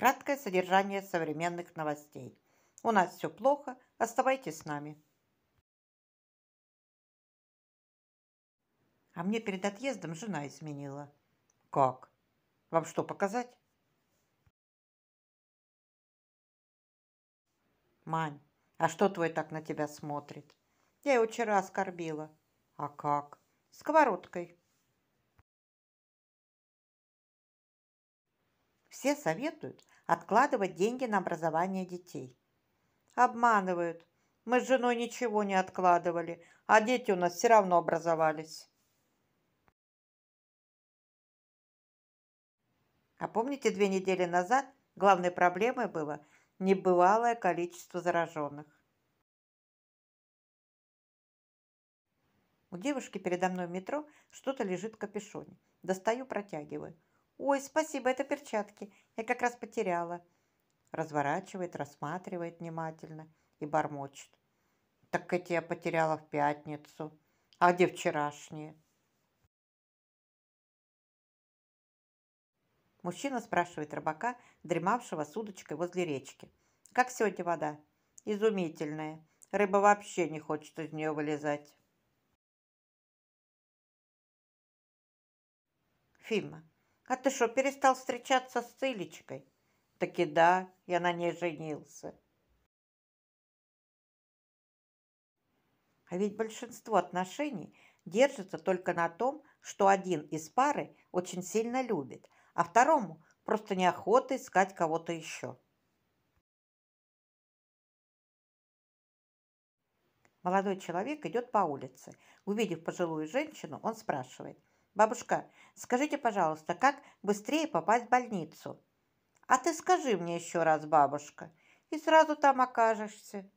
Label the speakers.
Speaker 1: Краткое содержание современных новостей. У нас все плохо, оставайтесь с нами. А мне перед отъездом жена изменила. Как? Вам что, показать? Мань, а что твой так на тебя смотрит? Я его вчера оскорбила. А как? Сковородкой. Все советуют откладывать деньги на образование детей. Обманывают. Мы с женой ничего не откладывали, а дети у нас все равно образовались. А помните, две недели назад главной проблемой было небывалое количество зараженных? У девушки передо мной в метро что-то лежит в капюшоне. Достаю, протягиваю. «Ой, спасибо, это перчатки. Я как раз потеряла». Разворачивает, рассматривает внимательно и бормочет. «Так эти я потеряла в пятницу. А где вчерашние?» Мужчина спрашивает рыбака, дремавшего с удочкой возле речки. «Как сегодня вода?» «Изумительная. Рыба вообще не хочет из нее вылезать». Фима. А ты что, перестал встречаться с Цилечкой? Таки да, я на ней женился. А ведь большинство отношений держится только на том, что один из пары очень сильно любит, а второму просто неохота искать кого-то еще. Молодой человек идет по улице. Увидев пожилую женщину, он спрашивает – Бабушка, скажите, пожалуйста, как быстрее попасть в больницу? А ты скажи мне еще раз, бабушка, и сразу там окажешься.